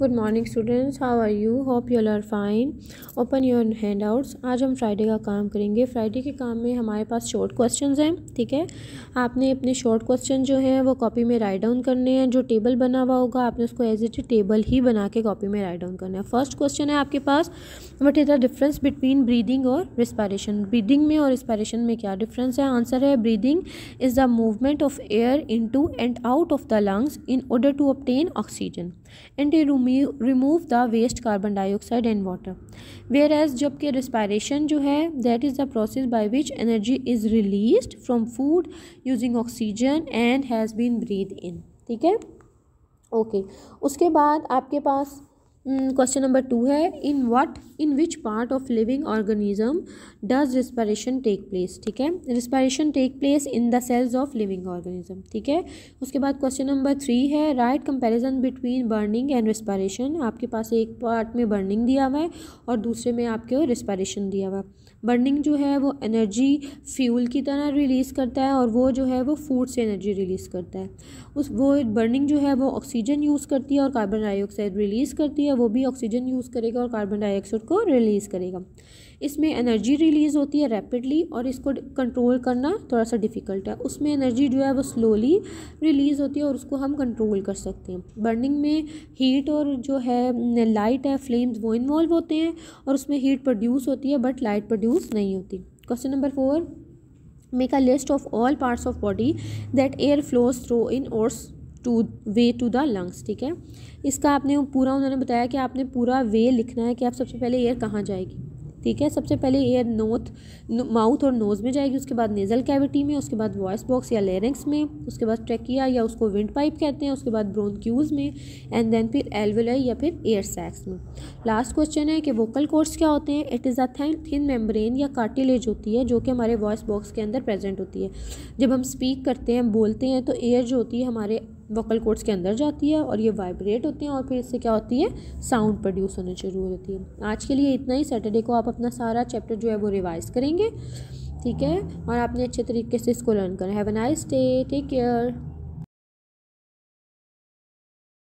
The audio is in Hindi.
Good morning students how are you hope you are fine open your handouts आज हम फ्राइडे का काम करेंगे फ्राइडे के काम में हमारे पास शॉर्ट क्वेश्चन हैं ठीक है आपने अपने शॉर्ट क्वेश्चन जो है वो कॉपी में राइट डाउन करने हैं जो टेबल बना हुआ होगा आपने उसको एज इट टेबल ही बना के कॉपी में राइट डाउन करना है फर्स्ट क्वेश्चन है आपके पास what is the difference between breathing और रिस्पायरेशन ब्रीदिंग में और रिस्पायरेशन में क्या डिफरेंस है आंसर है breathing is the movement of air into and out of the lungs in order to obtain oxygen and a room remove the waste carbon dioxide and water whereas जबकि रिस्पायरेशन जो है that is the process by which energy is release from food using oxygen and has been breathe in ठीक है ओके okay. उसके बाद आपके पास क्वेश्चन नंबर टू है in what in which part of living organism does respiration take place ठीक है respiration take place in the cells of living organism ठीक है उसके बाद क्वेश्चन नंबर थ्री है write comparison between burning and respiration आपके पास एक पार्ट में बर्निंग दिया हुआ है और दूसरे में आपके रिस्पायरेशन दिया हुआ है बर्निंग जो है वो एनर्जी फ्यूल की तरह रिलीज़ करता है और वो जो है वो फूड से एनर्जी रिलीज़ करता है उस वो बर्निंग जो है वो ऑक्सीजन यूज़ करती है और कार्बन डाइऑक्साइड रिलीज़ करती है है वो भी ऑक्सीजन यूज़ करेगा और कार्बन डाइऑक्साइड को रिलीज़ करेगा इसमें एनर्जी रिलीज़ होती है रैपिडली और इसको कंट्रोल करना थोड़ा सा डिफ़िकल्ट है उसमें एनर्जी जो है वो स्लोली रिलीज़ होती है और उसको हम कंट्रोल कर सकते हैं बर्निंग में हीट और जो है लाइट है फ्लेम्स वो इन्वॉल्व होते हैं और उसमें हीट प्रोड्यूस होती है बट लाइट प्रोड्यूस नहीं होती question number four make a list of all parts of body that air flows through in और to way to the lungs ठीक है इसका आपने पूरा उन्होंने बताया कि आपने पूरा वे लिखना है कि आप सबसे पहले एयर कहाँ जाएगी ठीक है सबसे पहले एयर नोथ माउथ और नोज़ में जाएगी उसके बाद नेज़ल कैविटी में उसके बाद वॉइस बॉक्स या लेरेंक्स में उसके बाद ट्रेकिया या उसको विंड पाइप कहते हैं उसके बाद ब्रोनक्यूज़ में एंड देन फिर एलवेलाई या फिर एयर सैक्स में लास्ट क्वेश्चन है कि वोकल कोर्स क्या होते हैं it is a thin membrane या कार्टिलेज होती है जो कि हमारे वॉइस बॉक्स के अंदर प्रेजेंट होती है जब हम स्पीक करते हैं बोलते हैं तो एयर जो होती है हमारे वोकल कोड्स के अंदर जाती है और ये वाइब्रेट होती हैं और फिर इससे क्या होती है साउंड प्रोड्यूस होना शुरू हो जाती है आज के लिए इतना ही सैटरडे को आप अपना सारा चैप्टर जो है वो रिवाइज़ करेंगे ठीक है और आपने अच्छे तरीके से इसको लर्न करना have a nice day take care